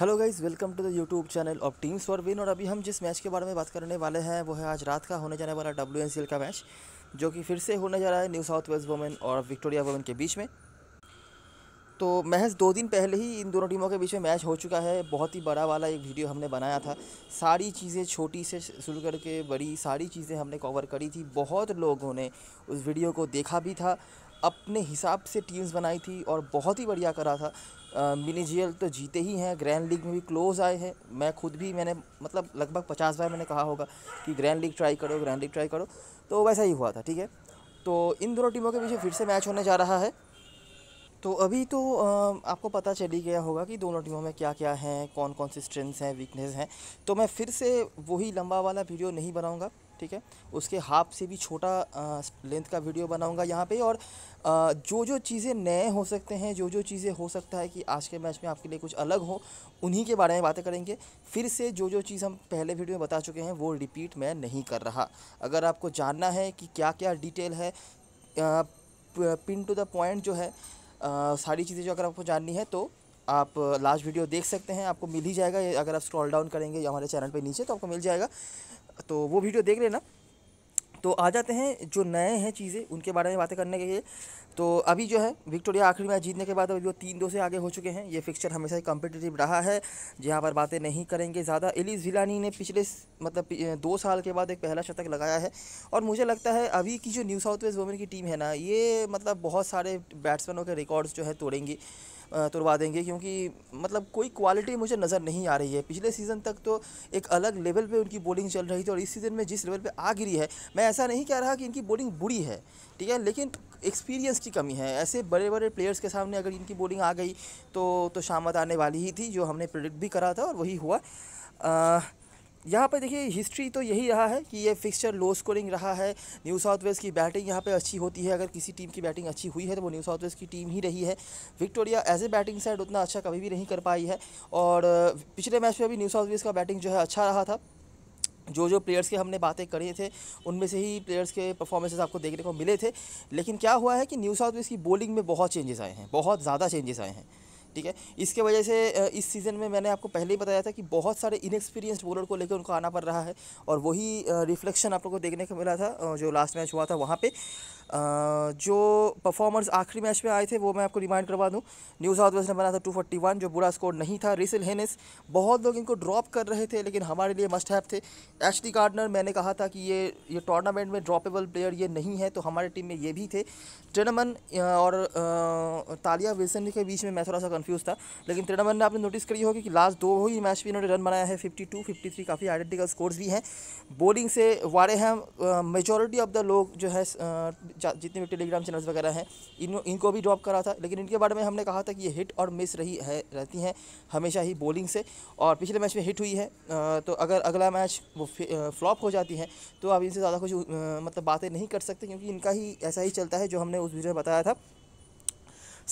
hello guys welcome to the YouTube channel of teams for win और अभी हम जिस मैच के बारे में बात करने वाले हैं वो है आज रात का होने जाने वाला डब्ल्यू का मैच जो कि फिर से होने जा रहा है न्यू साउथ वेल्स वुमेन और विक्टोरिया वुमेन के बीच में तो महज दो दिन पहले ही इन दोनों टीमों के बीच में मैच हो चुका है बहुत ही बड़ा वाला एक वीडियो हमने बनाया था सारी चीज़ें छोटी से शुरू करके बड़ी सारी चीज़ें हमने कवर करी थी बहुत लोगों ने उस वीडियो को देखा भी था अपने हिसाब से टीम्स बनाई थी और बहुत ही बढ़िया करा था मिनी जी तो जीते ही हैं ग्रैंड लीग में भी क्लोज आए हैं मैं खुद भी मैंने मतलब लगभग पचास बार मैंने कहा होगा कि ग्रैंड लीग ट्राई करो ग्रैंड लीग ट्राई करो तो वैसा ही हुआ था ठीक है तो इन दोनों टीमों के बीच फिर से मैच होने जा रहा है तो अभी तो आपको पता चली गया होगा कि दोनों टीमों में क्या क्या हैं कौन कौन सी स्ट्रेंथ्स हैं वीकनेस हैं तो मैं फिर से वही लंबा वाला वीडियो नहीं बनाऊंगा ठीक है उसके हाफ से भी छोटा लेंथ का वीडियो बनाऊंगा यहाँ पे और आ, जो जो चीज़ें नए हो सकते हैं जो जो चीज़ें हो सकता है कि आज के मैच में आपके लिए कुछ अलग हो उन्हीं के बारे में बातें करेंगे फिर से जो जो चीज़ हम पहले वीडियो में बता चुके हैं वो रिपीट मैं नहीं कर रहा अगर आपको जानना है कि क्या क्या डिटेल है पिन टू द पॉइंट जो है आ, सारी चीज़ें जो अगर आपको जाननी है तो आप लास्ट वीडियो देख सकते हैं आपको मिल ही जाएगा अगर आप स्क्रॉल डाउन करेंगे हमारे चैनल पे नीचे तो आपको मिल जाएगा तो वो वीडियो देख लेना तो आ जाते हैं जो नए हैं चीज़ें उनके बारे में बातें करने के लिए तो अभी जो है विक्टोरिया आखिरी मैच जीतने के बाद अभी वो तीन दो से आगे हो चुके हैं ये फिक्सचर हमेशा ही कम्पिटिटिव रहा है जहाँ पर बातें नहीं करेंगे ज़्यादा एलिस विलानी ने पिछले मतलब दो साल के बाद एक पहला शतक लगाया है और मुझे लगता है अभी की जो न्यू साउथ वेस्ट वुमेन की टीम है ना ये मतलब बहुत सारे बैट्समैनों के रिकॉर्ड्स जो है तोड़ेंगी तोड़वा देंगे क्योंकि मतलब कोई क्वालिटी मुझे नज़र नहीं आ रही है पिछले सीज़न तक तो एक अलग लेवल पे उनकी बॉलिंग चल रही थी और इस सीज़न में जिस लेवल पे आ गिरी है मैं ऐसा नहीं कह रहा कि इनकी बॉलिंग बुरी है ठीक है लेकिन एक्सपीरियंस की कमी है ऐसे बड़े बड़े प्लेयर्स के सामने अगर इनकी बॉलिंग आ गई तो तो शामत आने वाली ही थी जो हमने प्रडिक्ट भी करा था और वही हुआ आ, यहाँ पर देखिए हिस्ट्री तो यही रहा है कि ये फिक्सचर लो स्कोरिंग रहा है न्यू साउथ वेल्स की बैटिंग यहाँ पे अच्छी होती है अगर किसी टीम की बैटिंग अच्छी हुई है तो वो न्यू साउथ वेल्स की टीम ही रही है Victoria as a batting side उतना अच्छा कभी भी नहीं कर पाई है और पिछले मैच में भी न्यू साउथ वेल्स का बैटिंग जो है अच्छा रहा था जो जो प्लेयर्स की हमने बातें करी थे उनमें से ही प्लेयर्स के परफॉर्मेंसेस आपको देखने को मिले थे लेकिन क्या हुआ है कि न्यू साउथ वेल्स की बॉलिंग में बहुत चेंजेस आए हैं बहुत ज़्यादा चेंजेस आए हैं ठीक है इसके वजह से इस सीज़न में मैंने आपको पहले ही बताया था कि बहुत सारे इनएक्सपीरियंस्ड बॉलर को लेकर उनको आना पड़ रहा है और वही रिफ्लेक्शन आप लोग को देखने को मिला था जो लास्ट मैच हुआ था वहाँ पर जो परफॉर्मर्स आखिरी मैच में आए थे वो मैं आपको रिमाइंड करवा दूँ न्यू साउथ वेस्ट ने बना था टू जो बुरा स्कोर नहीं था रिसिल हेनेस बहुत लोग इनको ड्रॉप कर रहे थे लेकिन हमारे लिए मस्ट हैव थे डी गार्डनर मैंने कहा था कि ये ये टूर्नामेंट में ड्रॉपेबल प्लेयर ये नहीं है तो हमारे टीम में ये भी थे ट्रेनमन और तालिया विल्सन के बीच में मैं थोड़ा सा कन्फ्यूज़ था लेकिन तिरनावन ने आपने नोटिस करी होगी कि लास्ट दो ही मैच भी इन्होंने रन बनाया है फिफ्टी टू फिफ्टी थ्री काफ़ी आइडेंटिकल स्कोर्स भी हैं बॉलिंग से वारे हैं मेजोरिटी ऑफ द लोग जो है जितने भी टेलीग्राम चैनल्स वगैरह हैं इन इनको भी ड्रॉप करा था लेकिन इनके बारे में हमने कहा था कि ये हिट और मिस रही है रहती हैं हमेशा ही बॉलिंग से और पिछले मैच में हिट हुई है तो अगर अगला मैच वो फ्लॉप हो जाती है तो आप इनसे ज़्यादा कुछ मतलब बातें नहीं कर सकते क्योंकि इनका ही ऐसा ही चलता है जो हमने उस वीडियो में बताया था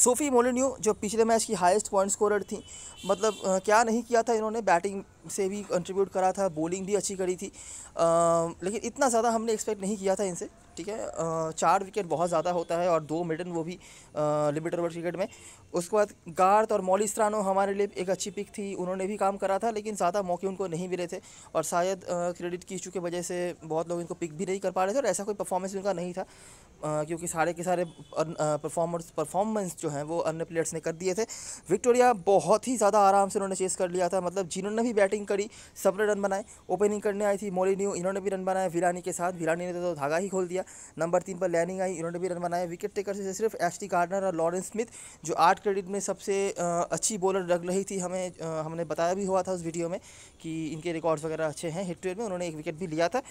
सोफ़ी मोलिन्यू जो पिछले मैच की हाईएस्ट पॉइंट स्कोरर थी मतलब क्या नहीं किया था इन्होंने बैटिंग से भी कंट्रीब्यूट करा था बॉलिंग भी अच्छी करी थी आ, लेकिन इतना ज़्यादा हमने एक्सपेक्ट नहीं किया था इनसे ठीक है चार विकेट बहुत ज़्यादा होता है और दो मिडन वो भी लिमिट ओवर क्रिकेट में उसके बाद गार्थ और मौली स्त्रानो हमारे लिए एक अच्छी पिक थी उन्होंने भी काम करा था लेकिन ज़्यादा मौके उनको नहीं मिले थे और शायद क्रेडिट की इशू की वजह से बहुत लोग इनको पिक भी नहीं कर पा रहे थे और ऐसा कोई परफॉर्मेंस उनका नहीं था क्योंकि सारे के सारे परफॉर्मर्स परफॉर्मेंस जो हैं वो अन्य प्लेयर्स ने कर दिए थे विक्टोरिया बहुत ही ज़्यादा आराम से उन्होंने चेस कर लिया था मतलब जिन्होंने भी बैटिंग बैटिंग करी सब ने रन बनाए ओपनिंग करने आई थी मोली न्यू इन्होंने भी रन बनाया विरानी के साथ विरानी ने तो धागा ही खोल दिया नंबर तीन पर लैनिंग आई इन्होंने भी रन बनाया विकेट टेकर से सिर्फ एच गार्डनर और लॉरेंस स्मिथ जो आठ क्रेडिट में सबसे अच्छी बॉलर लग रही थी हमें हमने बताया भी हुआ था उस वीडियो में कि इनके रिकॉर्ड्स वगैरह अच्छे हैं हिट में उन्होंने एक विकेट भी लिया था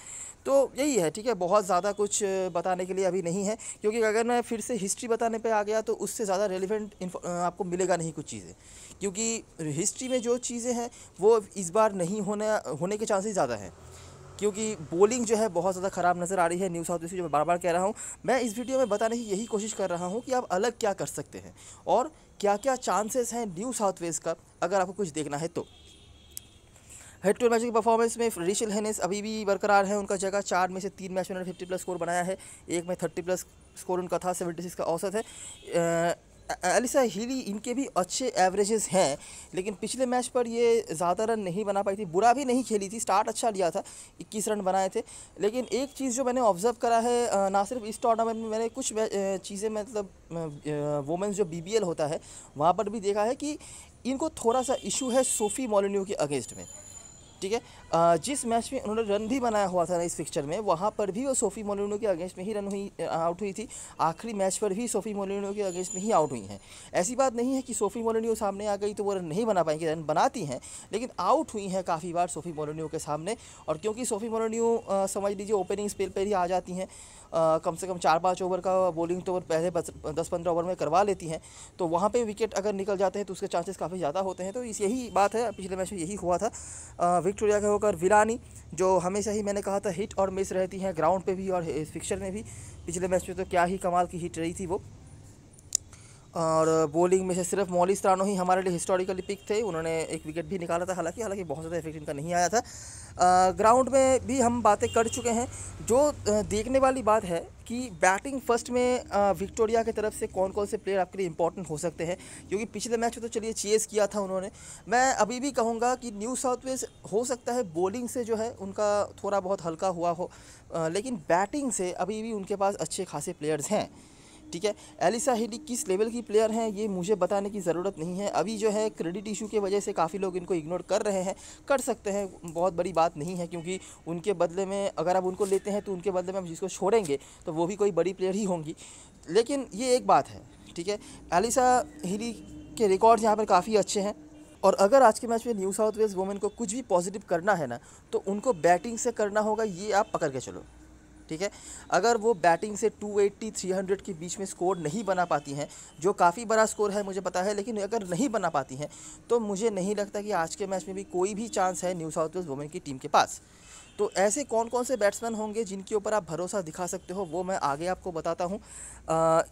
तो यही है ठीक है बहुत ज़्यादा कुछ बताने के लिए अभी नहीं है क्योंकि अगर मैं फिर से हिस्ट्री बताने पर आ गया तो उससे ज़्यादा रेलिवेंट आपको मिलेगा नहीं कुछ चीज़ें क्योंकि हिस्ट्री में जो चीज़ें हैं वो इस बार नहीं होने होने के चांसेस ज़्यादा हैं क्योंकि बॉलिंग जो है बहुत ज़्यादा ख़राब नज़र आ रही है न्यू साउथ वेस्ट जो मैं बार बार कह रहा हूँ मैं इस वीडियो में बताने की यही कोशिश कर रहा हूँ कि आप अलग क्या कर सकते हैं और क्या क्या चांसेस हैं न्यू साउथ वेस्ट का अगर आपको कुछ देखना है तो हेड टू मैच की परफॉर्मेंस में रिशल हैनेस अभी भी बरकरार है उनका जगह चार में से तीन मैच में उन्होंने फिफ्टी प्लस स्कोर बनाया है एक में थर्टी प्लस स्कोर उनका था सेवेंटी सिक्स का औसत है एलिसा हीली इनके भी अच्छे एवरेजेस हैं लेकिन पिछले मैच पर ये ज़्यादा रन नहीं बना पाई थी बुरा भी नहीं खेली थी स्टार्ट अच्छा लिया था 21 रन बनाए थे लेकिन एक चीज़ जो मैंने ऑब्जर्व करा है ना सिर्फ इस टूर्नामेंट में मैंने कुछ चीज़ें मतलब वुमेंस जो बी होता है वहाँ पर भी देखा है कि इनको थोड़ा सा इशू है सोफ़ी मॉलिन्यू के अगेंस्ट में ठीक है जिस मैच में उन्होंने रन भी बनाया हुआ था ना इस फिक्चर में वहाँ पर भी वो सोफ़ी मोलिनो के अगेंस्ट में ही रन हुई आउट हुई थी आखिरी मैच पर भी सोफ़ी मोलिनो के अगेंस्ट में ही आउट हुई हैं ऐसी बात नहीं है कि सोफ़ी मोलिनो सामने आ गई तो वो रन नहीं बना पाएंगे रन बनाती हैं लेकिन आउट हुई हैं काफ़ी बार सोफ़ी मोलिनो के सामने और क्योंकि सोफ़ी मोलिनो समझ लीजिए ओपनिंग स्पेल पर ही आ जाती हैं कम से कम चार पाँच ओवर का बॉलिंग तो पहले दस पंद्रह ओवर में करवा लेती हैं तो वहाँ पर विकेट अगर निकल जाते हैं तो उसके चांसेस काफ़ी ज़्यादा होते हैं तो इस यही बात है पिछले मैच में यही हुआ था विक्टोरिया का होकर विलानी जो हमेशा ही मैंने कहा था हिट और मिस रहती हैं ग्राउंड पे भी और फिक्सर में भी पिछले मैच में तो क्या ही कमाल की हिट रही थी वो और बॉलिंग में से सिर्फ मौलिस रानो ही हमारे लिए हिस्टोरिकली पिक थे उन्होंने एक विकेट भी निकाला था हालांकि हालांकि बहुत ज़्यादा इफेक्ट इनका नहीं आया था ग्राउंड में भी हम बातें कर चुके हैं जो देखने वाली बात है कि बैटिंग फर्स्ट में विक्टोरिया की तरफ से कौन कौन से प्लेयर आपके लिए इंपॉर्टेंट हो सकते हैं क्योंकि पिछले मैच में तो चलिए चेस किया था उन्होंने मैं अभी भी कहूँगा कि न्यू साउथ वेल्स हो सकता है बॉलिंग से जो है उनका थोड़ा बहुत हल्का हुआ हो लेकिन बैटिंग से अभी भी उनके पास अच्छे खासे प्लेयर्स हैं ठीक है एलिसा हेडी किस लेवल की प्लेयर हैं ये मुझे बताने की ज़रूरत नहीं है अभी जो है क्रेडिट इशू की वजह से काफ़ी लोग इनको इग्नोर कर रहे हैं कर सकते हैं बहुत बड़ी बात नहीं है क्योंकि उनके बदले में अगर आप उनको लेते हैं तो उनके बदले में हम जिसको छोड़ेंगे तो वो भी कोई बड़ी प्लेयर ही होंगी लेकिन ये एक बात है ठीक है एलिसा हिली के रिकॉर्ड्स यहाँ पर काफ़ी अच्छे हैं और अगर आज के मैच में न्यू साउथ वेल्स वोमेन को कुछ भी पॉजिटिव करना है ना तो उनको बैटिंग से करना होगा ये आप पकड़ के चलो ठीक है अगर वो बैटिंग से 280 300 के बीच में स्कोर नहीं बना पाती हैं जो काफ़ी बड़ा स्कोर है मुझे पता है लेकिन अगर नहीं बना पाती हैं तो मुझे नहीं लगता कि आज के मैच में भी कोई भी चांस है न्यू साउथ वेल्स वुमेन की टीम के पास तो ऐसे कौन कौन से बैट्समैन होंगे जिनके ऊपर आप भरोसा दिखा सकते हो वो मैं आगे आपको बताता हूँ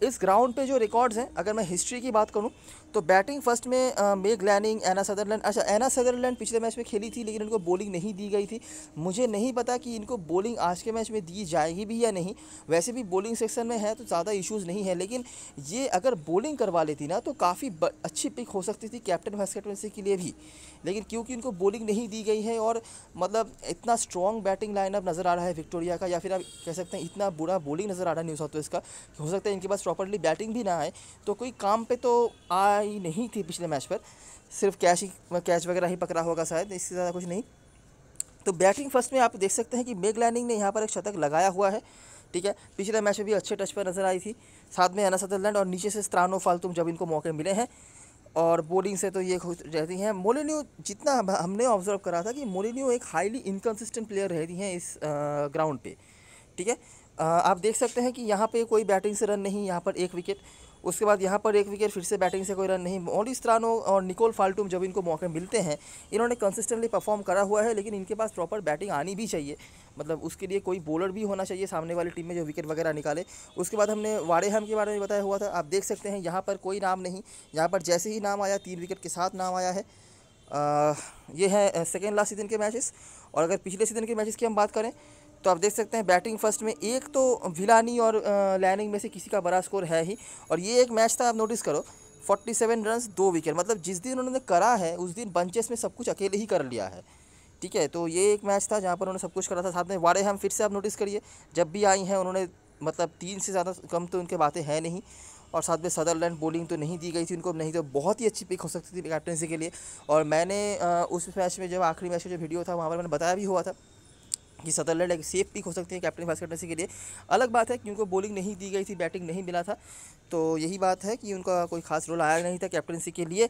इस ग्राउंड पे जो रिकॉर्ड्स हैं अगर मैं हिस्ट्री की बात करूँ तो बैटिंग फर्स्ट में मेग लैनिंग एना सदरलैंड अच्छा एना सदरलैंड पिछले मैच में खेली थी लेकिन इनको बॉलिंग नहीं दी गई थी मुझे नहीं पता कि इनको बॉलिंग आज के मैच में दी जाएगी भी या नहीं वैसे भी बॉलिंग सेक्शन में है तो ज़्यादा इशूज़ नहीं है लेकिन ये अगर बॉलिंग करवा लेती ना तो काफ़ी अच्छी पिक हो सकती थी कैप्टन वाइस के लिए भी लेकिन क्योंकि इनको बॉलिंग नहीं दी गई है और मतलब इतना स्ट्रॉन्ग स्ट्रॉन्ग बैटिंग लाइनअप नज़र आ रहा है विक्टोरिया का या फिर आप कह सकते हैं इतना बुरा बॉलिंग नज़र आ रहा है न्यू साउथ वेस्ट का कि हो सकता है इनके पास प्रॉपरली बैटिंग भी ना आए तो कोई काम पे तो आई नहीं थी पिछले मैच पर सिर्फ कैच ही कैच मतलब वगैरह ही पकड़ा होगा शायद इससे ज़्यादा कुछ नहीं तो बैटिंग फर्स्ट में आप देख सकते हैं कि मेग लैनिंग ने यहाँ पर एक शतक लगाया हुआ है ठीक है पिछले मैच में भी अच्छे टच पर नजर आई थी साथ में अना सदरलैंड और नीचे से स्त्रानो फालतुम जब इनको मौके मिले हैं और बोलिंग से तो ये खुश रहती हैं मोलिन्यू जितना हमने ऑब्जर्व करा था कि मोलिन्यू एक हाईली इनकन्सिस्टेंट प्लेयर रहती हैं इस ग्राउंड पे ठीक है आप देख सकते हैं कि यहाँ पे कोई बैटिंग से रन नहीं यहाँ पर एक विकेट उसके बाद यहाँ पर एक विकेट फिर से बैटिंग से कोई रन नहीं मोरिस त्रानो और निकोल फाल्टूम जब इनको मौके मिलते हैं इन्होंने कंसिस्टेंटली परफॉर्म करा हुआ है लेकिन इनके पास प्रॉपर बैटिंग आनी भी चाहिए मतलब उसके लिए कोई बॉलर भी होना चाहिए सामने वाली टीम में जो विकेट वगैरह निकाले उसके बाद हमने वाड़ेहम के बारे में बताया हुआ था आप देख सकते हैं यहाँ पर कोई नाम नहीं यहाँ पर जैसे ही नाम आया तीन विकेट के साथ नाम आया है आ, ये है सेकेंड लास्ट सीजन के मैचेस और अगर पिछले सीजन के मैचेस की हम बात करें तो आप देख सकते हैं बैटिंग फर्स्ट में एक तो विलानी और लैनिंग में से किसी का बड़ा स्कोर है ही और ये एक मैच था आप नोटिस करो 47 रन दो विकेट मतलब जिस दिन उन्होंने करा है उस दिन बंचेस में सब कुछ अकेले ही कर लिया है ठीक है तो ये एक मैच था जहाँ पर उन्होंने सब कुछ करा था साथ में वाड़े हम फिर से आप नोटिस करिए जब भी आई हैं उन्होंने मतलब तीन से ज़्यादा कम तो उनके बातें हैं नहीं और साथ में सदरलैंड बॉलिंग तो नहीं दी गई थी उनको नहीं तो बहुत ही अच्छी पिक हो सकती थी कैप्टनसी के लिए और मैंने उस मैच में जब आखिरी मैच में जो वीडियो था वहाँ पर मैंने बताया भी हुआ था कि सतरलैंड एक सेफ पिक हो सकती है कैप्टन भास्कर कैप्टनसी के लिए अलग बात है कि उनको बॉलिंग नहीं दी गई थी बैटिंग नहीं मिला था तो यही बात है कि उनका कोई खास रोल आया नहीं था कैप्टनसी के लिए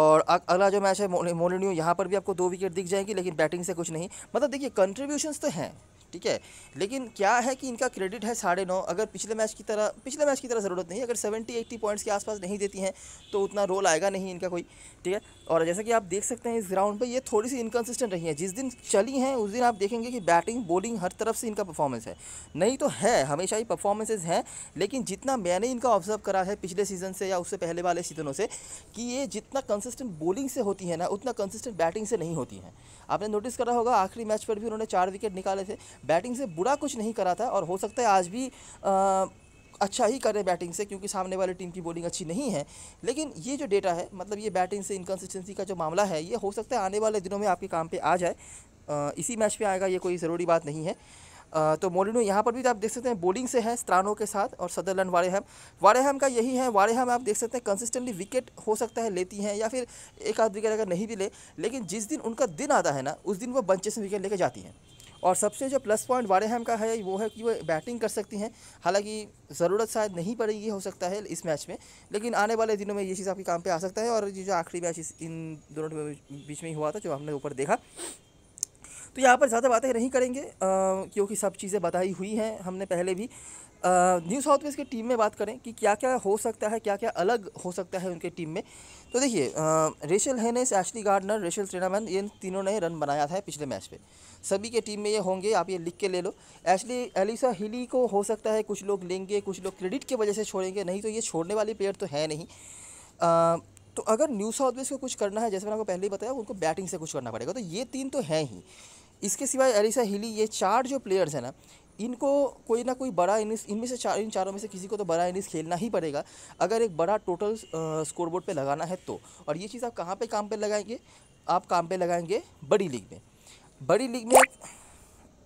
और अगला जो मैच है मोलिन्यू यहाँ पर भी आपको दो विकेट दिख जाएंगी लेकिन बैटिंग से कुछ नहीं मतलब देखिए कंट्रीब्यूशंस तो हैं ठीक है लेकिन क्या है कि इनका क्रेडिट है साढ़े नौ अगर पिछले मैच की तरह पिछले मैच की तरह ज़रूरत नहीं अगर सेवेंटी एट्टी पॉइंट्स के आसपास नहीं देती हैं तो उतना रोल आएगा नहीं इनका कोई ठीक है और जैसा कि आप देख सकते हैं इस ग्राउंड पर ये थोड़ी सी इनकन्सिस्टेंट रही है जिस दिन चली हैं उस दिन आप देखेंगे कि बैटिंग बॉलिंग हर तरफ से इनका परफॉर्मेंस है नहीं तो है हमेशा ही परफॉर्मेंसेज हैं लेकिन जितना मैंने इनका ऑब्जर्व करा है पिछले सीज़न से या उससे पहले वाले सीज़नों से कि ये जितना कंसिस्टेंट बॉलिंग से होती है ना उतना कंसिस्टेंट बैटिंग से नहीं होती है आपने नोटिस करा होगा आखिरी मैच पर भी उन्होंने चार विकेट निकाले थे बैटिंग से बुरा कुछ नहीं करा था और हो सकता है आज भी आ, अच्छा ही करें बैटिंग से क्योंकि सामने वाली टीम की बॉलिंग अच्छी नहीं है लेकिन ये जो डेटा है मतलब ये बैटिंग से इनकन्सिस्टेंसी का जो मामला है ये हो सकता है आने वाले दिनों में आपके काम पर आ जाए इसी मैच पर आएगा ये कोई ज़रूरी बात नहीं है आ, तो मोलिनो यहाँ पर भी तो आप देख सकते हैं बोलिंग से है स्त्रानों के साथ और सदरलैंड वारेहम वारेहम का यही है वारेहम आप देख सकते हैं कंसिस्टेंटली विकेट हो सकता है लेती हैं या फिर एक आध विकेट अगर नहीं भी ले लेकिन जिस दिन उनका दिन आता है ना उस दिन वो बंचेस में विकेट लेके जाती हैं और सबसे जो प्लस पॉइंट वारेहम का है वो है कि वो बैटिंग कर सकती हैं हालांकि ज़रूरत शायद नहीं पड़ेगी हो सकता है इस मैच में लेकिन आने वाले दिनों में ये चीज़ आपके काम पर आ सकता है और ये जो आखिरी मैच इस इन दोनों टीमों बीच में ही हुआ था जो हमने ऊपर देखा तो यहाँ पर ज़्यादा बातें नहीं करेंगे आ, क्योंकि सब चीज़ें बताई हुई हैं हमने पहले भी न्यू साउथ वेल्स की टीम में बात करें कि क्या क्या हो सकता है क्या क्या अलग हो सकता है उनके टीम में तो देखिए Rachel Haynes Ashleigh Gardner Rachel Trenaman इन तीनों ने रन बनाया था पिछले मैच पे सभी के टीम में ये होंगे आप ये लिख के ले लो एशली एलिसा हिली को हो सकता है कुछ लोग लेंगे कुछ लोग क्रेडिट की वजह से छोड़ेंगे नहीं तो ये छोड़ने वाली प्लेयर तो है नहीं आ, तो अगर न्यू साउथ वेल्स को कुछ करना है जैसे मैंने आपको पहले ही बताया उनको बैटिंग से कुछ करना पड़ेगा तो ये तीन तो हैं ही इसके सिवाय एलिसा हिली ये चार जो प्लेयर्स हैं ना इनको कोई ना कोई बड़ा इनिस इनमें से चार इन चारों में से किसी को तो बड़ा इनिस खेलना ही पड़ेगा अगर एक बड़ा टोटल स्कोरबोर्ड पे लगाना है तो और ये चीज़ आप कहाँ पे काम पे लगाएंगे आप काम पे लगाएंगे बड़ी लीग में बड़ी लीग में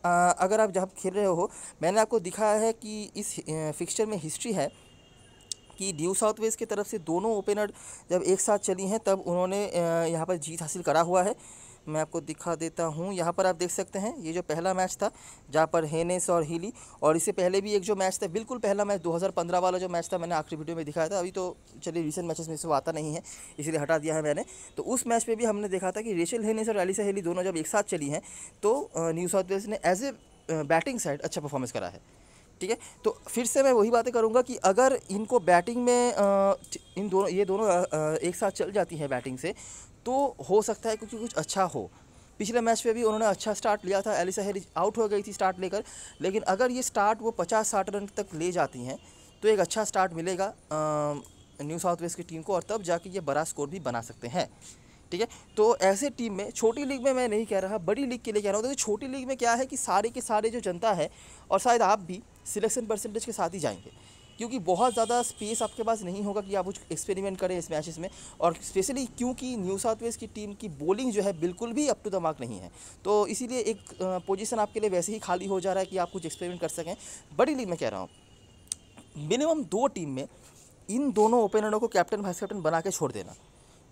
अगर आप जब खेल रहे हो मैंने आपको दिखाया है कि इस फिक्सचर में हिस्ट्री है कि न्यू साउथ वेस्ट की तरफ से दोनों ओपनर जब एक साथ चली हैं तब उन्होंने यहाँ पर जीत हासिल करा हुआ है मैं आपको दिखा देता हूँ यहाँ पर आप देख सकते हैं ये जो पहला मैच था जहाँ पर हेनेस और हीली और इससे पहले भी एक जो मैच था बिल्कुल पहला मैच 2015 वाला जो मैच था मैंने आखिरी वीडियो में दिखाया था अभी तो चलिए रिसेंट मैचेस में से आता नहीं है इसलिए हटा दिया है मैंने तो उस मैच में भी हमने देखा था कि रेशल हेनेस और एलिसा हेली दोनों जब एक साथ चली हैं तो न्यू साउथ वेल्स ने एज ए बैटिंग साइड अच्छा परफॉर्मेंस करा है ठीक है तो फिर से मैं वही बातें करूंगा कि अगर इनको बैटिंग में इन दोनों ये दोनों एक साथ चल जाती है बैटिंग से तो हो सकता है क्योंकि कुछ अच्छा हो पिछले मैच में भी उन्होंने अच्छा स्टार्ट लिया था एलिसा हेरिज आउट हो गई थी स्टार्ट लेकर लेकिन अगर ये स्टार्ट वो पचास साठ रन तक ले जाती हैं तो एक अच्छा स्टार्ट मिलेगा न्यू साउथ वेस्ट की टीम को और तब जाके ये बड़ा स्कोर भी बना सकते हैं ठीक है तो ऐसे टीम में छोटी लीग में मैं नहीं कह रहा बड़ी लीग के लिए कह रहा हूँ देखिए तो छोटी लीग में क्या है कि सारे के सारे जो जनता है और शायद आप भी सिलेक्शन परसेंटेज के साथ ही जाएंगे क्योंकि बहुत ज़्यादा स्पेस आपके पास नहीं होगा कि आप कुछ एक्सपेरिमेंट करें इस मैचेस में और स्पेशली क्योंकि न्यू साउथ वेल्स की टीम की बॉलिंग जो है बिल्कुल भी अप टू द मार्क नहीं है तो इसीलिए एक पोजीशन आपके लिए वैसे ही खाली हो जा रहा है कि आप कुछ एक्सपेरिमेंट कर सकें बड़ी लीग मैं कह रहा हूँ मिनिमम दो टीम में इन दोनों ओपनरों को कैप्टन वाइस कैप्टन बना के छोड़ देना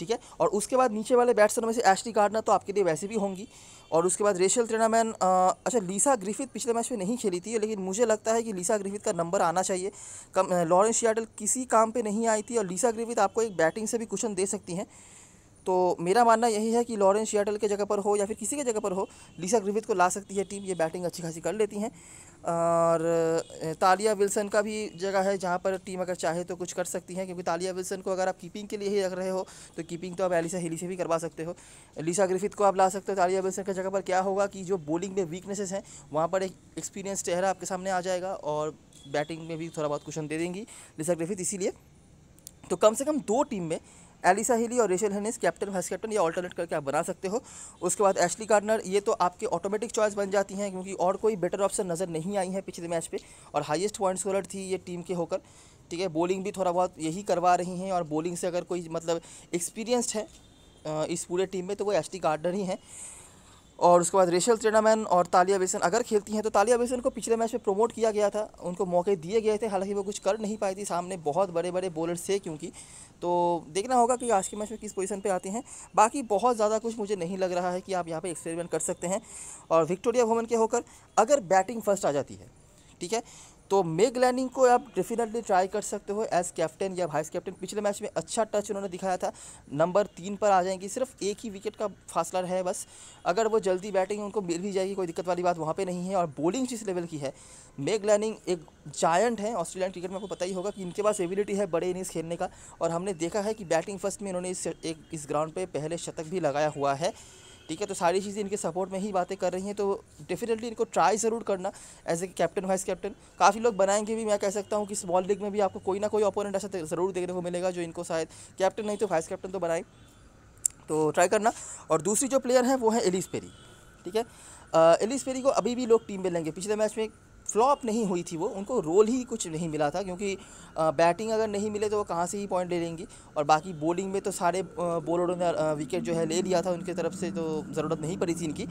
ठीक है और उसके बाद नीचे वाले बैट्समैन में से एशली गार्डनर तो आपके लिए वैसे भी होंगी और उसके बाद रेशल ट्रेनामैन अच्छा लीसा ग्रिफिथ पिछले मैच में नहीं खेली थी लेकिन मुझे लगता है कि लीसा ग्रिफिथ का नंबर आना चाहिए कम लॉरेंस याडल किसी काम पे नहीं आई थी और लीसा ग्रिफिथ आपको एक बैटिंग से भी क्वेश्चन दे सकती हैं तो मेरा मानना यही है कि लॉरेंस शियाटल के जगह पर हो या फिर किसी के जगह पर हो लिसा ग्रिविथ को ला सकती है टीम ये बैटिंग अच्छी खासी कर लेती हैं और तालिया विल्सन का भी जगह है जहाँ पर टीम अगर चाहे तो कुछ कर सकती है क्योंकि तालिया विल्सन को अगर आप कीपिंग के लिए ही रख रहे हो तो कीपिंग तो आप एलिसा हिली से भी करवा सकते हो लिसा ग्रिफिथ को आप ला सकते हो तालिया विल्सन के जगह पर क्या होगा कि जो बॉलिंग में वीकनेसेस हैं वहाँ पर एक एक्सपीरियंस चेहरा आपके सामने आ जाएगा और बैटिंग में भी थोड़ा बहुत क्वेश्चन दे देंगी लिसा ग्रिफिथ इसीलिए तो कम से कम दो टीम में एलिसा हिली और Rachel Haynes captain vice captain या ऑल्टरनेट करके आप बना सकते हो उसके बाद एशली गार्डनर ये तो आपके ऑटोमेटिक चॉइस बन जाती हैं क्योंकि और कोई बेटर ऑप्शन नज़र नहीं आई है पिछले मैच पे और हाईएस्ट पॉइंट स्कोरर थी ये टीम के होकर ठीक है बॉलिंग भी थोड़ा बहुत यही करवा रही हैं और बॉलिंग से अगर कोई मतलब एक्सपीरियंसड है इस पूरे टीम में तो वो एच टी गार्डनर ही हैं और उसके बाद रेशल ट्रेनामैन और तालिया बेसन अगर खेलती हैं तो तालिया बेसन को पिछले मैच में प्रमोट किया गया था उनको मौके दिए गए थे हालांकि वो कुछ कर नहीं पाई थी सामने बहुत बड़े बड़े बॉलर थे क्योंकि तो देखना होगा कि आज के मैच में किस पोजीशन पे आते हैं बाकी बहुत ज़्यादा कुछ मुझे नहीं लग रहा है कि आप यहाँ पर एक्सपेरिमेंट कर सकते हैं और विक्टोरिया वोमन के होकर अगर बैटिंग फर्स्ट आ जाती है ठीक है तो मेग लैनिंग को आप डेफिनेटली ट्राई कर सकते हो एज कैप्टन या वाइस कैप्टन पिछले मैच में अच्छा टच उन्होंने दिखाया था नंबर तीन पर आ जाएंगी सिर्फ एक ही विकेट का फासला है बस अगर वो जल्दी बैटिंग उनको मिल भी जाएगी कोई दिक्कत वाली बात वहाँ पे नहीं है और बॉलिंग जिस लेवल की है मेग लैनिंग एक जायंट है ऑस्ट्रेलियन क्रिकेट में आपको पता ही होगा कि इनके पास एबिलिटी है बड़े इनिंग्स खेलने का और हमने देखा है कि बैटिंग फर्स्ट में इन्होंने इस एक इस ग्राउंड पर पहले शतक भी लगाया हुआ है ठीक है तो सारी चीज़ें इनके सपोर्ट में ही बातें कर रही हैं तो डेफिनेटली इनको ट्राई ज़रूर करना as a captain vice captain काफ़ी लोग बनाएंगे भी मैं कह सकता हूँ कि स्मॉल लीग में भी आपको कोई ना कोई अपोनेंट ऐसा ज़रूर देखने को मिलेगा जो इनको शायद कैप्टन नहीं तो वाइस कैप्टन तो बनाए तो ट्राई करना और दूसरी जो प्लेयर है वो है एलिस पेरी ठीक है एलिस पेरी को अभी भी लोग टीम में लेंगे पिछले मैच में फ्लॉप नहीं हुई थी वो उनको रोल ही कुछ नहीं मिला था क्योंकि बैटिंग अगर नहीं मिले तो वो कहाँ से ही पॉइंट ले लेंगी और बाकी बॉलिंग में तो सारे बॉलरों ने विकेट जो है ले लिया था उनके तरफ से तो ज़रूरत नहीं पड़ी थी इनकी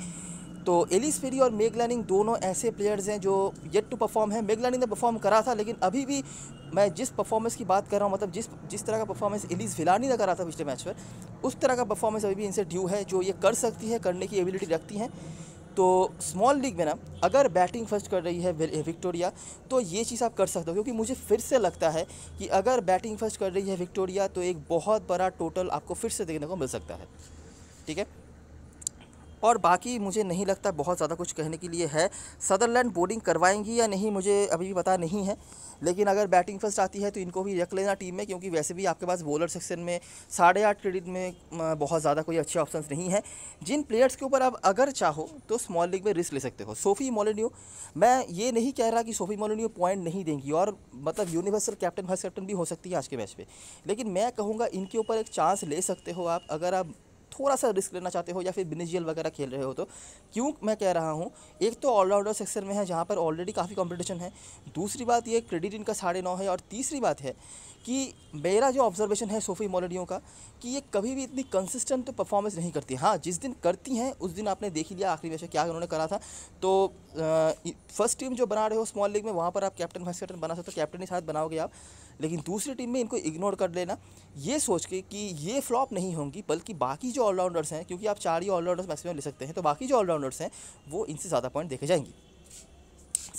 तो एलिस फेरी और मेगलानिंग दोनों ऐसे प्लेयर्स हैं जो येट टू परफॉर्म है लर्निंग ने परफॉर्म करा था लेकिन अभी भी मैं जिस परफॉर्मेंस की बात कर रहा हूँ मतलब जिस जिस तरह का परफॉर्मेंस एलिस विलानी ने करा था पिछले मैच पर उस तरह का परफॉर्मेंस अभी भी इनसे ड्यू है जो ये कर सकती है करने की एबिलिटी रखती हैं तो स्मॉल लीग में ना अगर बैटिंग फर्स्ट कर रही है विक्टोरिया तो ये चीज़ आप कर सकते हो क्योंकि मुझे फिर से लगता है कि अगर बैटिंग फर्स्ट कर रही है विक्टोरिया तो एक बहुत बड़ा टोटल आपको फिर से देखने को मिल सकता है ठीक है और बाकी मुझे नहीं लगता बहुत ज़्यादा कुछ कहने के लिए है सदरलैंड बोलिंग करवाएंगी या नहीं मुझे अभी भी पता नहीं है लेकिन अगर बैटिंग फर्स्ट आती है तो इनको भी रख लेना टीम में क्योंकि वैसे भी आपके पास बॉलर सेक्शन में साढ़े आठ क्रेडिट में बहुत ज़्यादा कोई अच्छे ऑप्शन नहीं है जिन प्लेयर्स के ऊपर आप अगर चाहो तो स्मॉल लीग में रिस्क ले सकते हो सोफ़ी मोलिनियो मैं ये नहीं कह रहा कि सोफ़ी मोलिनियो पॉइंट नहीं देंगी और मतलब यूनिवर्सल कैप्टन फर्स्ट कैप्टन भी हो सकती है आज के मैच पर लेकिन मैं कहूँगा इनके ऊपर एक चांस ले सकते हो आप अगर आप थोड़ा सा रिस्क लेना चाहते हो या फिर जीएल वगैरह खेल रहे हो तो क्यों मैं कह रहा हूँ एक तो ऑलराउंडर सेक्शन में है जहाँ पर ऑलरेडी काफ़ी कॉम्पिटिशन है दूसरी बात ये क्रेडिट इनका साढ़े नौ है और तीसरी बात है कि मेरा जो ऑब्जर्वेशन है सोफी मॉलडियों का कि ये कभी भी इतनी कंसिस्टेंट परफॉर्मेंस नहीं करती हाँ जिस दिन करती हैं उस दिन आपने देख ही लिया आखिरी वैसे क्या उन्होंने करा था तो फर्स्ट टीम जो बना रहे हो स्मॉल लीग में वहाँ पर आप कैप्टन वाइस कैप्टन बना सकते हो कैप्टन के साथ बनाओगे आप लेकिन दूसरी टीम में इनको इग्नोर कर लेना ये सोच के कि ये फ्लॉप नहीं होंगी बल्कि बाकी जो ऑलराउंडर्स हैं क्योंकि आप चार ही ऑलराउंडर्स मैक्सिमम ले सकते हैं तो बाकी जो ऑलराउंडर्स हैं वो इनसे ज़्यादा पॉइंट देखे जाएंगे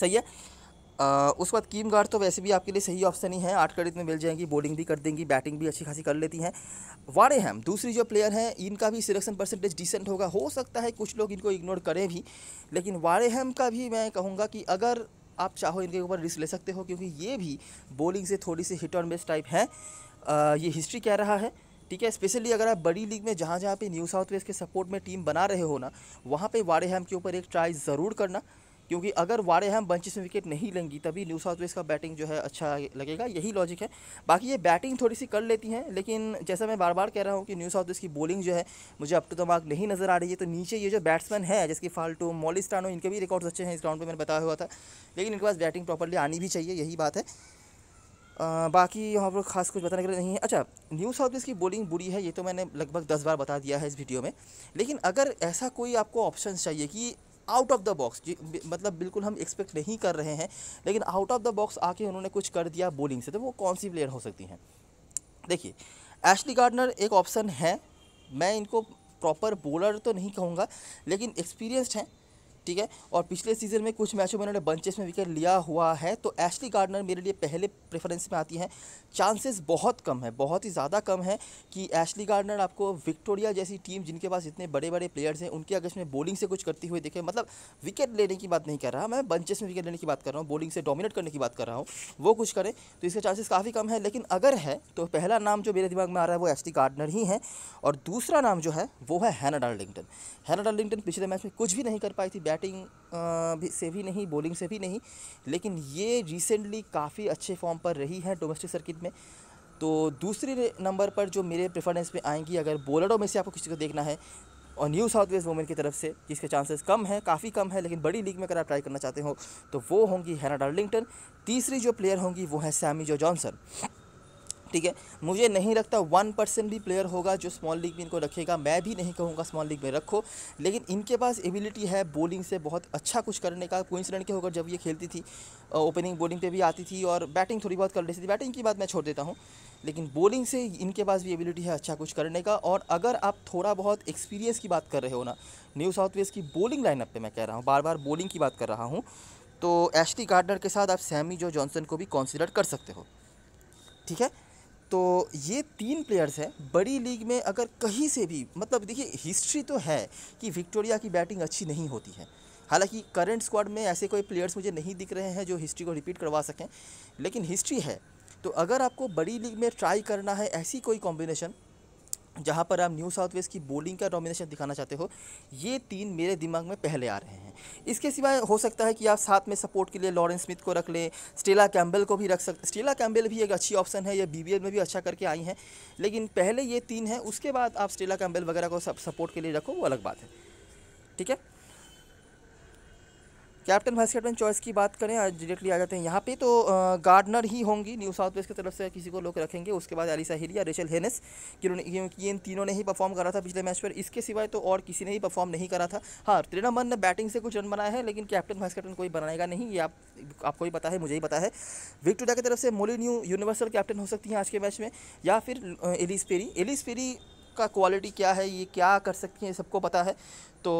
सही है आ, उस बाद कीम गार्ड तो वैसे भी आपके लिए सही ऑप्शन ही है आठ क्रेडिट में मिल जाएंगी बॉलिंग भी कर देंगी बैटिंग भी अच्छी खासी कर लेती हैं वारे हैम दूसरी जो प्लेयर हैं इनका भी सिलेक्शन परसेंटेज डिसेंट होगा हो सकता है कुछ लोग इनको इग्नोर करें भी लेकिन वारे हैम का भी मैं कहूँगा कि अगर आप चाहो इनके ऊपर रिस्क ले सकते हो क्योंकि ये भी बॉलिंग से थोड़ी सी हिट और मिस टाइप है आ, ये हिस्ट्री कह रहा है ठीक है स्पेशली अगर आप बड़ी लीग में जहाँ जहाँ पे न्यू साउथ वेस्ट के सपोर्ट में टीम बना रहे हो ना वहाँ पे हम के ऊपर एक ट्राई ज़रूर करना क्योंकि अगर वारे हम बंच में विकेट नहीं लेंगी तभी न्यू साउथ वेल्स का बैटिंग जो है अच्छा लगेगा यही लॉजिक है बाकी ये बैटिंग थोड़ी सी कर लेती हैं लेकिन जैसा मैं बार बार कह रहा हूँ कि न्यू साउथ वेल्स की बॉलिंग जो है मुझे अप टू तो द मार्क नहीं नज़र आ रही है तो नीचे ये जो बैट्समैन है जैसे कि फाल्टो मॉलिस्टानो इनके भी रिकॉर्ड्स अच्छे हैं इस ग्राउंड पर मैंने बताया हुआ था लेकिन इनके पास बैटिंग प्रॉपरली आनी भी चाहिए यही बात है आ, बाकी यहाँ पर खास कुछ बताने के लिए नहीं है अच्छा न्यू साउथ वेल्स की बॉलिंग बुरी है ये तो मैंने लगभग दस बार बता दिया है इस वीडियो में लेकिन अगर ऐसा कोई आपको ऑप्शन चाहिए कि आउट ऑफ द बॉक्स मतलब बिल्कुल हम एक्सपेक्ट नहीं कर रहे हैं लेकिन आउट ऑफ द बॉक्स आके उन्होंने कुछ कर दिया बॉलिंग से तो वो कौन सी प्लेयर हो सकती हैं देखिए एशली गार्डनर एक ऑप्शन है मैं इनको प्रॉपर बॉलर तो नहीं कहूँगा लेकिन एक्सपीरियंसड हैं ठीक है और पिछले सीजन में कुछ मैचों में उन्होंने बंचेस में विकेट लिया हुआ है तो एशली गार्डनर मेरे लिए पहले प्रेफरेंस में आती हैं चांसेस बहुत कम है बहुत ही ज़्यादा कम है कि एशली गार्डनर आपको विक्टोरिया जैसी टीम जिनके पास इतने बड़े बड़े प्लेयर्स हैं उनके अगर में बॉलिंग से कुछ करती हुई देखें मतलब विकेट लेने की बात नहीं कर रहा मैं बंचेस में विकेट लेने की बात कर रहा हूँ बॉलिंग से डोमिनेट करने की बात कर रहा हूँ वो कुछ करें तो इसके चांसेस काफ़ी कम है लेकिन अगर है तो पहला नाम जो मेरे दिमाग में आ रहा है वो एशली गार्डनर ही है और दूसरा नाम जो है वो है हैना डार्लिंगटन हैना डार्लिंगटन पिछले मैच में कुछ भी नहीं कर पाई थी बैट बैटिंग भी से भी नहीं बॉलिंग से भी नहीं लेकिन ये रिसेंटली काफ़ी अच्छे फॉर्म पर रही है डोमेस्टिक सर्किट में तो दूसरे नंबर पर जो मेरे प्रेफरेंस में आएंगी अगर बॉलरों में से आपको किसी को देखना है और न्यू साउथ वेस्ट वुमेन की तरफ से जिसके चांसेस कम हैं काफ़ी कम है लेकिन बड़ी लीग में अगर आप ट्राई करना चाहते हो तो वो होंगी हैना डार्लिंगटन तीसरी जो प्लेयर होंगी वो है सैमी जो जॉनसन ठीक है मुझे नहीं लगता वन परसेंट भी प्लेयर होगा जो स्मॉल लीग में इनको रखेगा मैं भी नहीं कहूँगा स्मॉल लीग में रखो लेकिन इनके पास एबिलिटी है बॉलिंग से बहुत अच्छा कुछ करने का रन के होकर जब ये खेलती थी ओपनिंग बॉलिंग पे भी आती थी और बैटिंग थोड़ी बहुत कर लेती थी बैटिंग की बात मैं छोड़ देता हूँ लेकिन बॉलिंग से इनके पास भी एबिलिटी है अच्छा कुछ करने का और अगर आप थोड़ा बहुत एक्सपीरियंस की बात कर रहे हो ना न्यू साउथ वेस्ट की बॉलिंग लाइनअप पे मैं कह रहा हूँ बार बार बॉलिंग की बात कर रहा हूँ तो एश्टी गार्डनर के साथ आप सैमी जो जॉनसन को भी कॉन्सिडर कर सकते हो ठीक है तो ये तीन प्लेयर्स हैं बड़ी लीग में अगर कहीं से भी मतलब देखिए हिस्ट्री तो है कि विक्टोरिया की बैटिंग अच्छी नहीं होती है हालांकि करंट स्क्वाड में ऐसे कोई प्लेयर्स मुझे नहीं दिख रहे हैं जो हिस्ट्री को रिपीट करवा सकें लेकिन हिस्ट्री है तो अगर आपको बड़ी लीग में ट्राई करना है ऐसी कोई कॉम्बिनेशन जहाँ पर आप न्यू साउथ वेस्ट की बॉलिंग का डोमिनेशन दिखाना चाहते हो ये तीन मेरे दिमाग में पहले आ रहे हैं इसके सिवाय हो सकता है कि आप साथ में सपोर्ट के लिए लॉरेंस स्मिथ को रख लें स्टेला कैम्बल को भी रख सकते स्टेला कैम्बल भी एक अच्छी ऑप्शन है या बी में भी अच्छा करके आई हैं लेकिन पहले ये तीन हैं उसके बाद आप स्टेला कैम्बल वगैरह को सपोर्ट के लिए रखो वो अलग बात है ठीक है कैप्टन वाइस कैप्टन चॉइस की बात करें आज डायरेक्टली आ जाते हैं यहाँ पे तो गार्डनर ही होंगी न्यू साउथ वेस्ट की तरफ से किसी को लोग रखेंगे उसके बाद अली साहिल या रेशल हेनेस क्योंकि इन तीनों ने ही परफॉर्म करा था पिछले मैच पर इसके सिवाय तो और किसी ने ही परफॉर्म नहीं करा था हाँ त्रिनामन ने बैटिंग से कुछ रन बनाया है लेकिन कैप्टन वाइस कैप्टन कोई बनाएगा नहीं ये आप आपको ही पता है मुझे ही पता है विक्टोरिया की तरफ से मोली न्यू यूनिवर्सल कैप्टन हो सकती हैं आज के मैच में या फिर एलिस पेरी एलिस पेरी का क्वालिटी क्या है ये क्या कर सकती हैं सबको पता है तो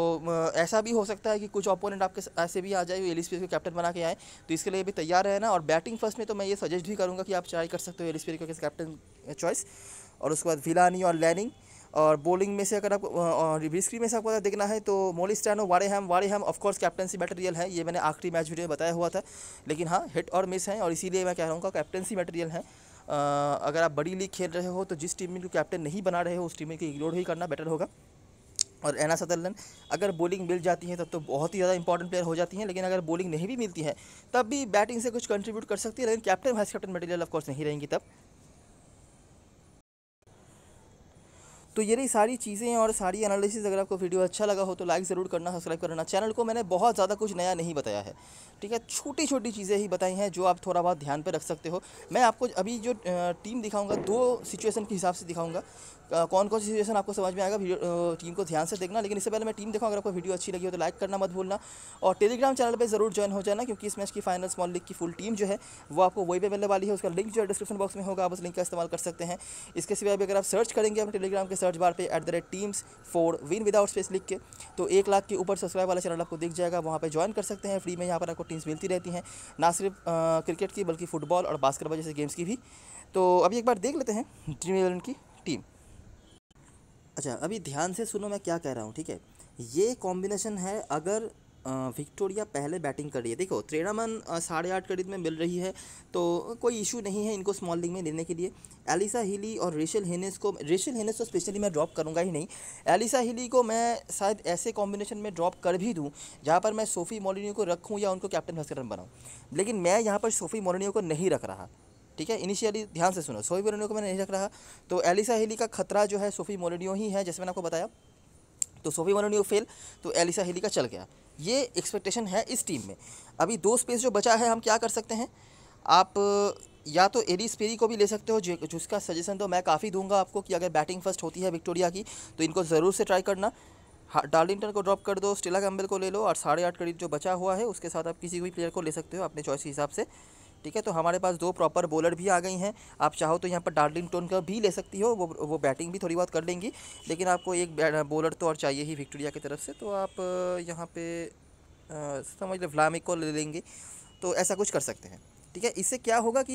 ऐसा भी हो सकता है कि कुछ ओपोनेंट आपके ऐसे भी आ जाए एलिस एस को कैप्टन बना के आए तो इसके लिए भी तैयार रहना और बैटिंग फर्स्ट में तो मैं ये सजेस्ट भी करूँगा कि आप ट्राई कर सकते हो एल एस को कैप्टन चॉइस और उसके बाद विलानी और लैनिंग और बॉलिंग में से अगर आप रिस्क्री में से आपको देखना है तो मोली स्टैनो वाड़े हैम वाड़े ऑफकोर्स कैप्टनसी मटेरियल है ये मैंने आखिरी मैच वीडियो में बताया हुआ था लेकिन हाँ हिट और मिस हैं और इसीलिए मैं कह रहा हूँ कैप्टनसी मटेरियल है अगर आप बड़ी लीग खेल रहे हो तो जिस टीम को कैप्टन नहीं बना रहे हो उस टीम को इग्नोर ही करना बेटर होगा और एना सदरलन अगर बॉलिंग मिल जाती है तब तो बहुत ही ज़्यादा इंपॉर्टेंट प्लेयर हो जाती हैं लेकिन अगर बॉलिंग नहीं भी मिलती है तब भी बैटिंग से कुछ कंट्रीब्यूट कर सकती है लेकिन captain vice captain material of course नहीं रहेंगी तब तो ये रही सारी चीज़ें और सारी एनालिसिस अगर आपको वीडियो अच्छा लगा हो तो लाइक ज़रूर करना सब्सक्राइब करना चैनल को मैंने बहुत ज़्यादा कुछ नया नहीं बताया है ठीक है छोटी छोटी चीज़ें ही बताई हैं जो आप थोड़ा बहुत ध्यान पर रख सकते हो मैं आपको अभी जो टीम दिखाऊँगा दो सिचुएसन के हिसाब से दिखाऊँगा कौन कौन सी सिचुएशन आपको समझ में आएगा टीम को ध्यान से देखना लेकिन इससे पहले मैं टीम देखा अगर आपको वीडियो अच्छी लगी हो तो लाइक करना मत भूलना और टेलीग्राम चैनल पर जरूर ज्वाइन हो जाना क्योंकि इस मैच की फाइनल स्मॉल लीग की फुल टीम जो है वो आपको वही पे मिलने वाली है उसका लिंक जो है डिस्क्रिप्शन बॉक्स में होगा आप उस लिंक का इस्तेमाल कर सकते हैं इसके सिवा भी अगर आप सर्च करेंगे अपने टेलीग्राम के सर्च बार पर at the rate teams four win without space लिख के तो एक लाख के ऊपर सब्सक्राइब वाला चैनल आपको दिख जाएगा वहाँ पर ज्वाइन कर सकते हैं फ्री में यहाँ पर आपको टीम्स मिलती रहती हैं ना सिर्फ क्रिकेट की बल्कि फुटबॉल और बास्केटबॉल जैसे गेम्स की भी तो अभी एक बार देख लेते हैं ड्रीम इलेवन की टीम अच्छा अभी ध्यान से सुनो मैं क्या कह रहा हूँ ठीक है ये कॉम्बिनेशन है अगर विक्टोरिया पहले बैटिंग कर रही है देखो त्रेणामन साढ़े आठ करीब में मिल रही है तो कोई इशू नहीं है इनको स्मॉल लीग में लेने के लिए एलिसा हिली और रेशल हेनेस को रेशल हेनेस तो स्पेशली मैं ड्रॉप करूँगा ही नहीं एलिसा हिली को मैं शायद ऐसे कॉम्बिनेशन में ड्रॉप कर भी दूँ जहाँ पर मैं सोफ़ी मोलिनियो को रखूँ या उनको कैप्टन हस्करन बनाऊँ लेकिन मैं यहाँ पर सोफ़ी मोलिनियो को नहीं रख रहा ठीक है इनिशियली ध्यान से सुनो सोई बोलियो को मैंने नहीं रख रहा तो एलिसा हिली का खतरा जो है सोफी मोलिडियो ही है जैसे मैंने आपको बताया तो सोफी मोलिडियो फेल तो एलिसा हिली का चल गया ये एक्सपेक्टेशन है इस टीम में अभी दो स्पेस जो बचा है हम क्या कर सकते हैं आप या तो एरिस पेरी को भी ले सकते हो जिसका सजेशन तो मैं काफ़ी दूंगा आपको कि अगर बैटिंग फर्स्ट होती है विक्टोरिया की तो इनको ज़रूर से ट्राई करना डार्लिंगटन को ड्रॉप कर दो स्टेला कैम्बल को ले लो और साढ़े आठ करीब जो बचा हुआ है उसके साथ आप किसी भी प्लेयर को ले सकते हो अपने चॉइस के हिसाब से ठीक है तो हमारे पास दो प्रॉपर बॉलर भी आ गई हैं आप चाहो तो यहाँ पर डार्लिंग टोन का भी ले सकती हो वो वो बैटिंग भी थोड़ी बहुत कर लेंगी लेकिन आपको एक बॉलर तो और चाहिए ही विक्टोरिया की तरफ से तो आप यहाँ पे समझ लो फ्लामिक को ले लेंगे तो ऐसा कुछ कर सकते हैं ठीक है इससे क्या होगा कि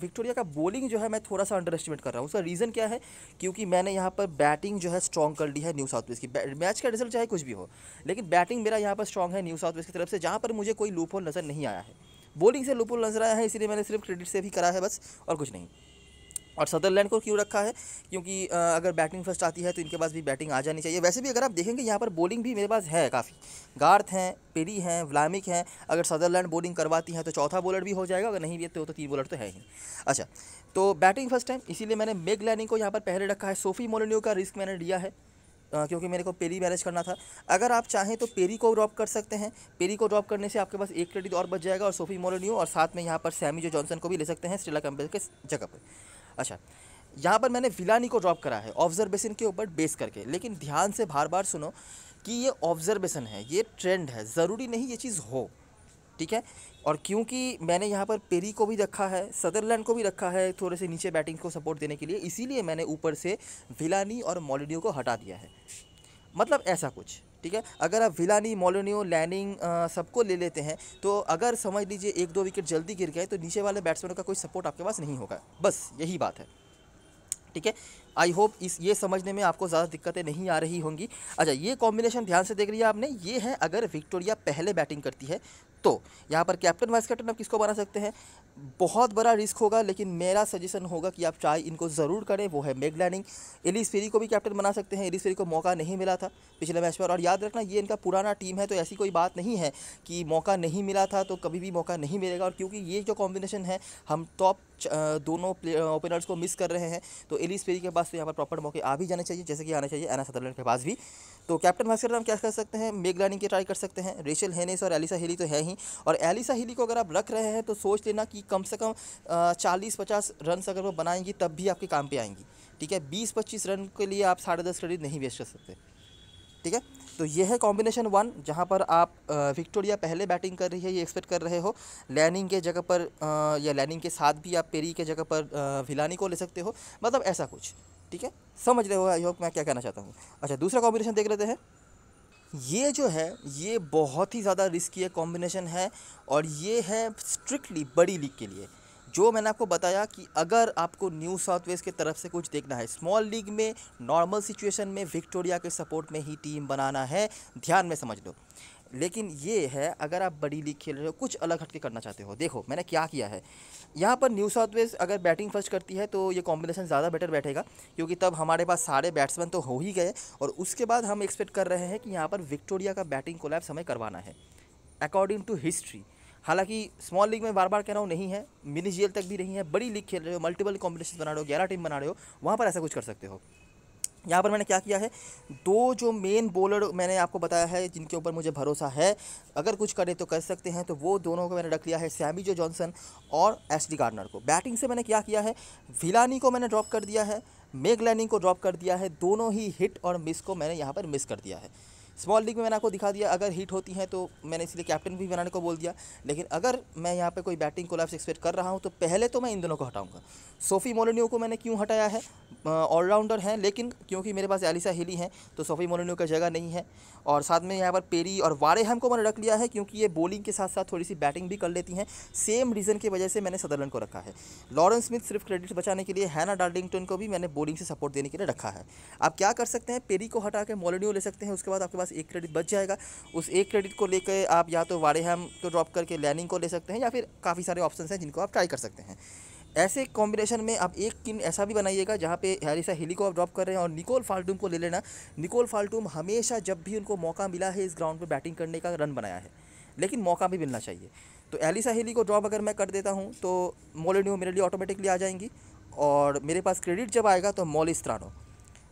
विक्टोरिया का बॉलिंग जो है मैं थोड़ा सा अंडर एस्टिमेट कर रहा हूँ उसका रीज़न क्या है क्योंकि मैंने यहाँ पर बैटिंग जो है स्ट्रॉन्ग कर ली है न्यू साउथ वेस्ट की मैच का रिजल्ट चाहे कुछ भी हो लेकिन बैटिंग मेरा यहाँ पर स्ट्रॉन्ग है न्यू साउथ वेस्ट की तरफ से जहाँ पर मुझे कोई लूप नज़र नहीं आया है बोलिंग से लुपुल नजर आया है इसलिए मैंने सिर्फ क्रेडिट से भी करा है बस और कुछ नहीं और सदरलैंड को क्यों रखा है क्योंकि अगर बैटिंग फर्स्ट आती है तो इनके पास भी बैटिंग आ जानी चाहिए वैसे भी अगर आप देखेंगे यहाँ पर बॉलिंग भी मेरे पास है काफ़ी गार्थ हैं पेरी हैं व्लामिक हैं अगर सदरलैंड बॉलिंग करवाती हैं तो चौथा बॉलर भी हो जाएगा अगर नहीं भी तो, तो तीन बॉलर तो है ही अच्छा तो बैटिंग फर्स्ट है इसीलिए मैंने मेग लैनिंग को यहाँ पर पहले रखा है सोफी मोलिनियो का रिस्क मैंने लिया है क्योंकि मेरे को पेरी बैलेंस करना था अगर आप चाहें तो पेरी को ड्रॉप कर सकते हैं पेरी को ड्रॉप करने से आपके पास एक क्रेडिट और बच जाएगा और सोफी मोलोनियो और साथ में यहाँ पर सैमी जो जॉनसन को भी ले सकते हैं स्टेला कैम्पेल के जगह पर अच्छा यहाँ पर मैंने विलानी को ड्रॉप करा है ऑब्जर्वेशन के ऊपर बेस करके लेकिन ध्यान से बार बार सुनो कि ये ऑब्जर्वेशन है ये ट्रेंड है ज़रूरी नहीं ये चीज़ हो ठीक है और क्योंकि मैंने यहाँ पर पेरी को भी रखा है सदरलैंड को भी रखा है थोड़े से नीचे बैटिंग को सपोर्ट देने के लिए इसीलिए मैंने ऊपर से विलानी और मॉलिडियो को हटा दिया है मतलब ऐसा कुछ ठीक है अगर आप विलानी मोलोनियो लैनिंग सबको ले लेते हैं तो अगर समझ लीजिए एक दो विकेट जल्दी गिर गए तो नीचे वाले बैट्समैनों का कोई सपोर्ट आपके पास नहीं होगा बस यही बात है ठीक है आई होप इस ये समझने में आपको ज़्यादा दिक्कतें नहीं आ रही होंगी अच्छा ये कॉम्बिनेशन ध्यान से देख लिया आपने ये है अगर विक्टोरिया पहले बैटिंग करती है तो यहाँ पर कैप्टन वाइस कैप्टन आप किसको बना सकते हैं बहुत बड़ा रिस्क होगा लेकिन मेरा सजेशन होगा कि आप ट्राई इनको ज़रूर करें वो है मेग लैंडिंग एलिस फेरी को भी कैप्टन बना सकते हैं एलिस फेरी को मौका नहीं मिला था पिछले मैच पर और याद रखना ये इनका पुराना टीम है तो ऐसी कोई बात नहीं है कि मौका नहीं मिला था तो कभी भी मौका नहीं मिलेगा और क्योंकि ये जो कॉम्बिनेशन है हम टॉप दोनों ओपनर्स को मिस कर रहे हैं तो एलिस पेरी के पास तो यहाँ पर प्रॉपर मौके आ भी जाने चाहिए जैसे कि आना चाहिए एना सदरलैंड के पास भी तो कैप्टन भास्कर हम क्या कर सकते हैं मेग लानी की ट्राई कर सकते हैं रेशल हेनेस और एलिसा हिली तो है ही और एलिसा हिली को अगर आप रख रहे हैं तो सोच लेना कि कम से कम चालीस पचास रन अगर वो बनाएंगी तब भी आपके काम पर आएंगी ठीक है बीस पच्चीस रन के लिए आप साढ़े दस नहीं वेस्ट कर सकते ठीक है तो ये है कॉम्बिनेशन वन जहाँ पर आप विक्टोरिया पहले बैटिंग कर रही है ये एक्सपेक्ट कर रहे हो लैनिंग के जगह पर आ, या लैनिंग के साथ भी आप पेरी के जगह पर विलानी को ले सकते हो मतलब ऐसा कुछ ठीक है समझ रहे हो आई होप मैं क्या कहना चाहता हूँ अच्छा दूसरा कॉम्बिनेशन देख लेते हैं ये जो है ये बहुत ही ज़्यादा रिस्की कॉम्बिनेशन है और ये है स्ट्रिक्टली बड़ी लीग के लिए जो मैंने आपको बताया कि अगर आपको न्यू साउथ वेस्ट की तरफ से कुछ देखना है स्मॉल लीग में नॉर्मल सिचुएशन में विक्टोरिया के सपोर्ट में ही टीम बनाना है ध्यान में समझ लो लेकिन ये है अगर आप बड़ी लीग खेल रहे हो कुछ अलग हटके करना चाहते हो देखो मैंने क्या किया है यहाँ पर न्यू साउथ वेस्ट अगर बैटिंग फर्स्ट करती है तो ये कॉम्बिनेशन ज़्यादा बेटर बैठेगा क्योंकि तब हमारे पास सारे बैट्समैन तो हो ही गए और उसके बाद हम एक्सपेक्ट कर रहे हैं कि यहाँ पर विक्टोरिया का बैटिंग कोलैप्स हमें करवाना है अकॉर्डिंग टू हिस्ट्री हालांकि स्मॉल लीग में बार बार कह रहा हूँ नहीं है मिनी जी तक भी नहीं है बड़ी लीग खेल रहे हो मल्टीपल कॉम्पिटिशन बना रहे हो ग्यारह टीम बना रहे हो वहाँ पर ऐसा कुछ कर सकते हो यहाँ पर मैंने क्या किया है दो जो मेन बॉलर मैंने आपको बताया है जिनके ऊपर मुझे भरोसा है अगर कुछ करें तो कर सकते हैं तो वो दोनों को मैंने रख लिया है सैमी जो जॉनसन और एस डी गार्डनर को बैटिंग से मैंने क्या किया है विलानी को मैंने ड्रॉप कर दिया है मेग लैनिंग को ड्रॉप कर दिया है दोनों ही हिट और मिस को मैंने यहाँ पर मिस कर दिया है स्मॉल लीग में मैंने आपको दिखा दिया अगर हिट होती हैं तो मैंने इसलिए कैप्टन भी बनाने को बोल दिया लेकिन अगर मैं यहाँ पर कोई बैटिंग कोलैप्स एक्सपेक्ट कर रहा हूँ तो पहले तो मैं इन दोनों को हटाऊंगा सोफ़ी मोलिनियो को मैंने क्यों हटाया है ऑलराउंडर हैं लेकिन क्योंकि मेरे पास एलिसा हिली हैं तो सोफ़ी मोलिनियो का जगह नहीं है और साथ में यहाँ पर पेरी और वारेहम को मैंने रख लिया है क्योंकि ये बॉलिंग के साथ साथ थोड़ी सी बैटिंग भी कर लेती हैं सेम रीज़न की वजह से मैंने सदरलैंड को रखा है लॉरेंस स्मिथ सिर्फ क्रेडिट बचाने के लिए हैना डार्लिंगटन को भी मैंने बॉलिंग से सपोर्ट देने के लिए रखा है आप क्या कर सकते हैं पेरी को हटा के मोलिनियो ले सकते हैं उसके बाद आपके पास पास एक क्रेडिट बच जाएगा उस एक क्रेडिट को लेकर आप या तो वाड़ेहम को ड्रॉप करके लैनिंग को ले सकते हैं या फिर काफ़ी सारे ऑप्शन हैं जिनको आप ट्राई कर सकते हैं ऐसे कॉम्बिनेशन में आप एक किन ऐसा भी बनाइएगा जहाँ पे हैरिसा हिली को आप ड्रॉप कर रहे हैं और निकोल फाल्टूम को ले लेना निकोल फाल्टूम हमेशा जब भी उनको मौका मिला है इस ग्राउंड पे बैटिंग करने का रन बनाया है लेकिन मौका भी मिलना चाहिए तो एलिसा हिली को ड्रॉप अगर मैं कर देता हूँ तो मोलिन्यू मेरे लिए ऑटोमेटिकली आ जाएंगी और मेरे पास क्रेडिट जब आएगा तो मोलिस्त्रानो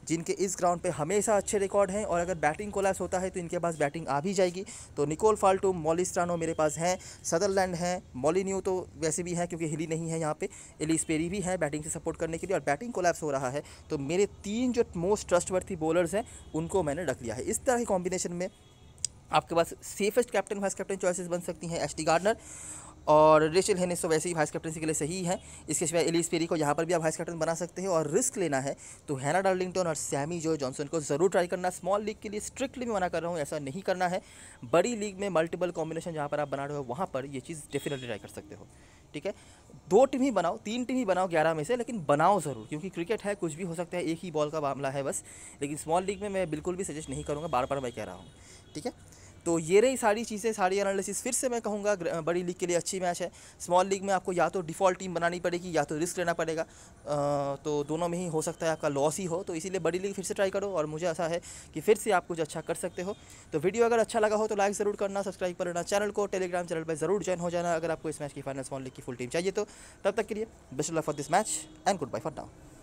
जिनके इस ग्राउंड पे हमेशा अच्छे रिकॉर्ड हैं और अगर बैटिंग कोलैप्स होता है तो इनके पास बैटिंग आ भी जाएगी तो निकोल फाल्टो मॉलिस्ट्रानो मेरे पास हैं सदरलैंड हैं मॉलिन्यू तो वैसे भी हैं क्योंकि हिली नहीं है यहाँ पे एलिस्पेरी भी है बैटिंग से सपोर्ट करने के लिए और बैटिंग कोलैप्स हो रहा है तो मेरे तीन जो मोस्ट ट्रस्टवर्थी बॉलर्स हैं उनको मैंने रख लिया है इस तरह के कॉम्बिनेशन में आपके पास safest captain vice captain choices बन सकती हैं एच टी गार्डनर और रेशल हेनेस तो वैसे ही वाइस कैप्टनसी के लिए सही है इसके सिवा एलिस पेरी को यहाँ पर भी आप वाइस कैप्टन बना सकते हैं और रिस्क लेना है तो हैना डार्लिंगटन और सैमी जो जॉनसन को ज़रूर ट्राई करना स्मॉल लीग के लिए स्ट्रिक्टली मैं मना कर रहा हूँ ऐसा नहीं करना है बड़ी लीग में मल्टीपल कॉम्बिनेशन जहाँ पर आप बना रहे हो वहाँ पर ये चीज़ डेफिनेटली ट्राई कर सकते हो ठीक है दो टीम ही बनाओ तीन टीम ही बनाओ ग्यारह में से लेकिन बनाओ ज़रूर क्योंकि क्रिकेट है कुछ भी हो सकता है एक ही बॉल का मामला है बस लेकिन स्मॉल लीग में मैं बिल्कुल भी सजेस्ट नहीं करूँगा बार बार मैं कह रहा हूँ ठीक है तो ये रही सारी चीज़ें सारी एनालिसिस फिर से मैं कहूँगा बड़ी लीग के लिए अच्छी मैच है स्मॉल लीग में आपको या तो डिफ़ॉल्ट टीम बनानी पड़ेगी या तो रिस्क लेना पड़ेगा तो दोनों में ही हो सकता है आपका लॉस ही हो तो इसीलिए बड़ी लीग फिर से ट्राई करो और मुझे ऐसा है कि फिर से आप कुछ अच्छा कर सकते हो तो वीडियो अगर अच्छा लगा हो तो लाइक ज़रूर करना सब्सक्राइब करना चैनल को टेलीग्राम चैनल पर ज़रूर ज्वाइन हो जाना अगर आपको इस मैच की फाइनल स्मॉल लीग की फुल टीम चाहिए तो तब तक के लिए best luck for this match and good bye for now